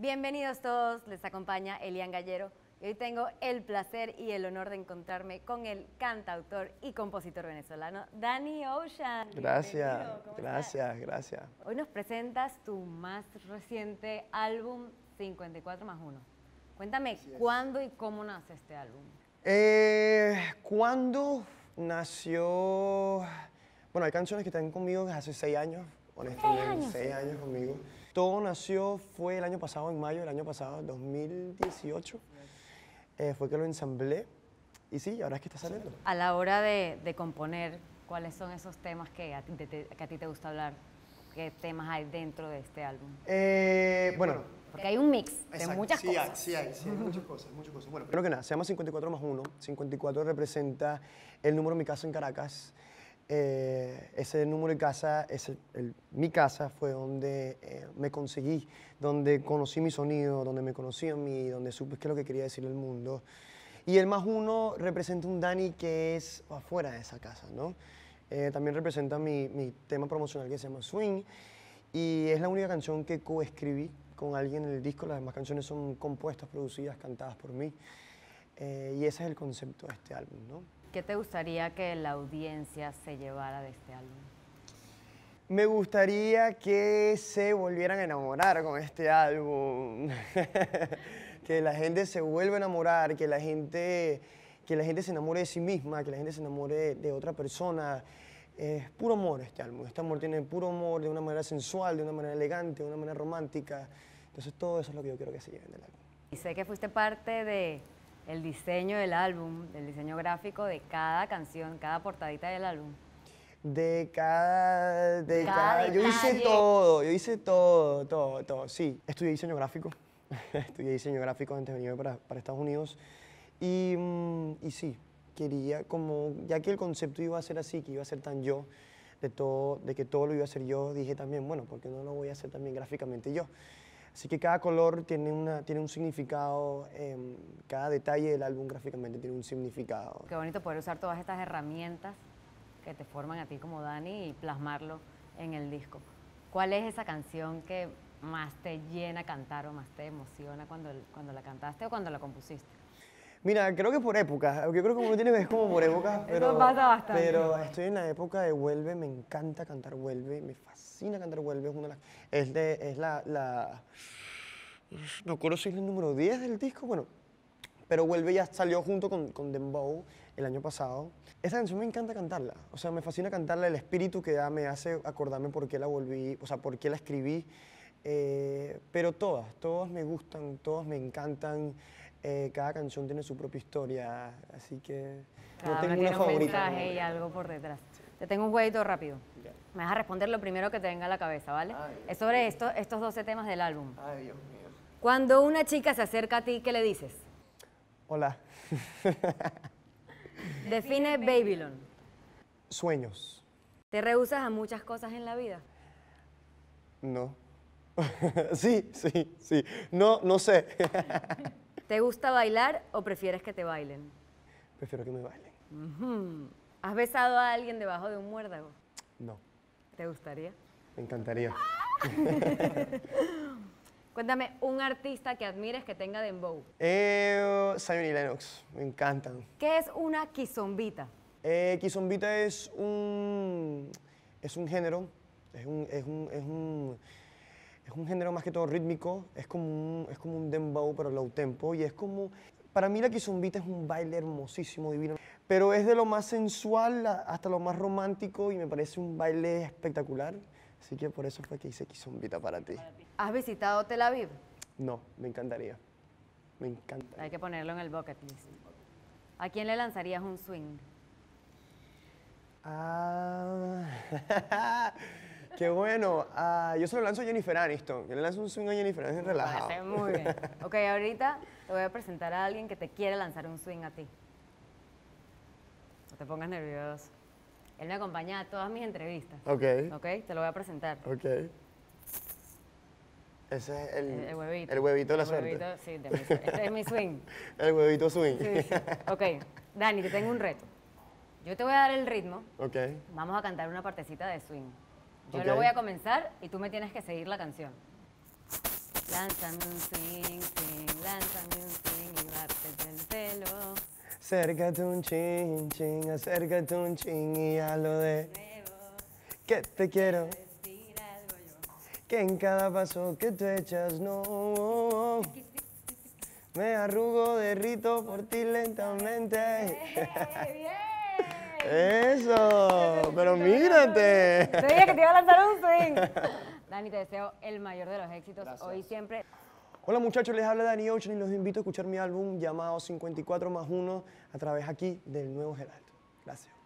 Bienvenidos todos, les acompaña Elian Gallero. Hoy tengo el placer y el honor de encontrarme con el cantautor y compositor venezolano Danny Ocean. Gracias, gracias, gracias. Hoy nos presentas tu más reciente álbum 54 más 1. Cuéntame, ¿cuándo y cómo nace este álbum? Eh, ¿Cuándo nació? Bueno, hay canciones que están conmigo desde hace seis años, honestamente, seis seis años conmigo. Todo nació fue el año pasado, en mayo del año pasado, 2018. Eh, fue que lo ensamblé y sí, ahora es que está saliendo. A la hora de, de componer, ¿cuáles son esos temas que a, ti, te gusta hablar? ¿Qué temas hay dentro de este álbum? Eh, bueno, porque hay un mix de muchas cosas. sí hay, sí hay muchas cosas, muchas cosas. Bueno, primero que nada, se llama 54 más 1. 54 representa el número de mi casa en Caracas. Eh, ese número de casa, es mi casa fue donde eh, me conseguí, donde conocí mi sonido, donde me conocí a mí, donde supe qué es lo que quería decir el mundo. Y el más uno representa un Dani que es afuera de esa casa, ¿no? Eh, también representa mi, mi, tema promocional que se llama Swing y es la única canción que coescribí con alguien en el disco. Las demás canciones son compuestas, producidas, cantadas por mí. y ese es el concepto de este álbum, ¿no? ¿Qué te gustaría que la audiencia se llevara de este álbum? Me gustaría que se volvieran a enamorar con este álbum. que la gente se vuelva a enamorar, que la gente, que la gente se enamore de sí misma, que la gente se enamore de, otra persona. Es puro amor este álbum. Este amor tiene puro amor de una manera sensual, de una manera elegante, de una manera romántica. Entonces todo eso es lo que yo quiero que se lleven del álbum. Y sé que fuiste parte de el diseño del álbum, el diseño gráfico de cada canción, cada portadita del álbum? De cada, de cada, yo hice todo, yo hice todo, todo, todo, sí. Estudié diseño gráfico, estudié diseño gráfico antes de venir para, Estados Unidos y, mm, y sí, quería como, ya que el concepto iba a ser así, que iba a ser tan yo, de, todo, de que todo lo iba a hacer yo, dije también, bueno, ¿por qué no lo voy a hacer también gráficamente yo? Así que cada color tiene, una, tiene un significado, em, cada detalle del álbum gráficamente tiene un significado. Qué bonito poder usar todas estas herramientas que te forman a ti como Dani y plasmarlo en el disco. ¿Cuál es esa canción que más te llena cantar o más te emociona cuando la cantaste o cuando la compusiste? Mira, creo que por épocas. Yo creo que uno tiene es como por épocas, pero. pasa bastante. Pero estoy en la época de Vuelve, me encanta cantar Vuelve, me fascina cantar Vuelve. Es, una de es, la, la. No recuerdo si es el número 10 del disco, bueno. Pero Vuelve ya salió junto con, con Dembow el año pasado. Esa canción me encanta cantarla, o sea, me fascina cantarla, el espíritu que da me hace acordarme por qué la volví, o sea, por qué la escribí. Eh, pero todas, todas me gustan, todas me encantan. Eh, cada canción tiene su propia historia, así que no tengo una tiene Un y algo por detrás. Te tengo un jueguito rápido. Me vas a responder lo primero que te venga a la cabeza, ¿vale? es sobre esto, estos 12 temas del álbum. Ay, Dios mío. Cuando una chica se acerca a ti, ¿qué le dices? Hola. Define Babylon. Sueños. ¿Te rehusas a muchas cosas en la vida? No. sí, sí, sí. No, no sé. ¿Te gusta bailar o prefieres que te bailen? Prefiero que me bailen. ¿Has besado a alguien debajo de un muérdago? No. ¿Te gustaría? Me encantaría. Cuéntame, un artista que admires que tenga dembow. Eh, Simon y Lennox, me encantan. ¿Qué es una quizombita? quizombita eh, es un, es un género, es un es un género más que todo rítmico, es como un, es como un dembow pero low tempo y es como, para mí la quizumbita es un baile hermosísimo, divino, pero es de lo más sensual hasta lo más romántico y me parece un baile espectacular, así que por eso fue que hice quizumbita para ti. ¿Has visitado Tel Aviv? No, me encantaría, me encanta. Hay que ponerlo en el bucket list. ¿A quién le lanzarías un swing? Ah... Qué bueno. Ah, yo se lo lanzo a Jennifer Aniston. Yo le lanzo un swing a Jennifer Aniston relajado. muy bien. ok, ahorita te voy a presentar a alguien que te quiere lanzar un swing a ti. No te pongas nervioso. Él me acompaña a todas mis entrevistas. Ok. Ok, te lo voy a presentar. Ok. Ese es el, el, huevito. El huevito de la el suerte. Huevito, sí, de mi, este es mi swing. el huevito swing. Ok, Dani, te tengo un reto. Yo te voy a dar el ritmo. Ok. Vamos a cantar una partecita de swing. Yo lo voy a comenzar y tú me tienes que seguir la canción. Lánzame un swing, lánzame un ching y bártete el pelo. Acércate un chin, ching, acércate un ching y a lo de que te quiero. Que en cada paso que te echas no me arrugo, derrito por ti lentamente. bien. Eso, pero mírate. Te dije que te iba a lanzar un swing. Dani, te deseo el mayor de los éxitos hoy y siempre. Hola muchachos, les habla Dani Ocean y los invito a escuchar mi álbum llamado 54 más 1 a través aquí del Nuevo Geraldo. Gracias.